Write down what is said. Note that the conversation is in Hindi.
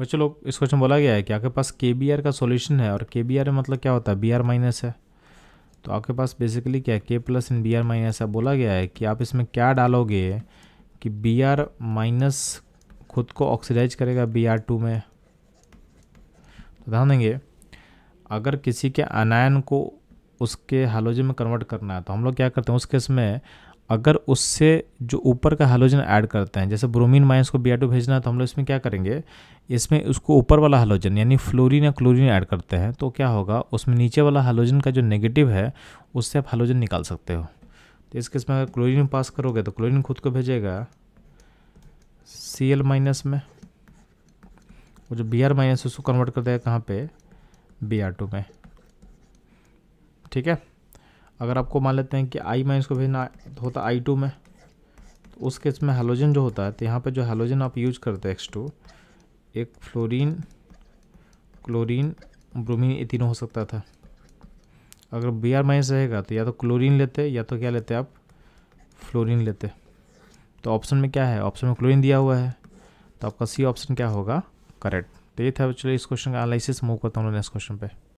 बच्चों लोग इस क्वेश्चन बोला गया है कि आपके पास के बी आर का सोल्यूशन है और के बी आर मतलब क्या होता है बी आर माइनस है तो आपके पास बेसिकली क्या है K plus in B R minus है बोला गया है कि आप इसमें क्या डालोगे कि बी आर माइनस खुद को ऑक्सीडाइज करेगा बी आर टू में तो ध्यान देंगे अगर किसी के अनायन को उसके हाइलोजन में कन्वर्ट करना है तो हम लोग क्या करते हैं उस केस में अगर उससे जो ऊपर का हाइलोजन ऐड करते हैं जैसे ब्रोमीन माइनस को बी भेजना है तो हम लोग इसमें क्या करेंगे इसमें उसको ऊपर वाला हाइलोजन यानी फ्लोरीन या क्लोरीन ऐड करते हैं तो क्या होगा उसमें नीचे वाला हाइलोजन का जो नेगेटिव है उससे आप हाइलोजन निकाल सकते हो तो इस केस में अगर क्लोरिन पास करोगे तो क्लोरिन खुद को भेजेगा सी एल माइनस में वो जो बी आर माइनस उसको कन्वर्ट कर देगा कहाँ पे बी आर टू में ठीक है अगर आपको मान लेते हैं कि आई माइनस को भेजना होता आई टू में तो उस केस में हेलोजन जो होता है तो यहाँ पे जो हेलोजन आप यूज करते हैं एक्स टू एक फ्लोरीन क्लोरीन ब्रोमीन ये तीनों हो सकता था अगर बी आर माइनस रहेगा तो या तो क्लोरीन लेते या तो क्या लेते आप फ्लोरीन लेते तो ऑप्शन में क्या है ऑप्शन में क्लोरीन दिया हुआ है तो आपका सी ऑप्शन क्या होगा करेक्ट तो ये था चलिए इस क्वेश्चन का एनालिसिस मूव करता हूँ इस क्वेश्चन पे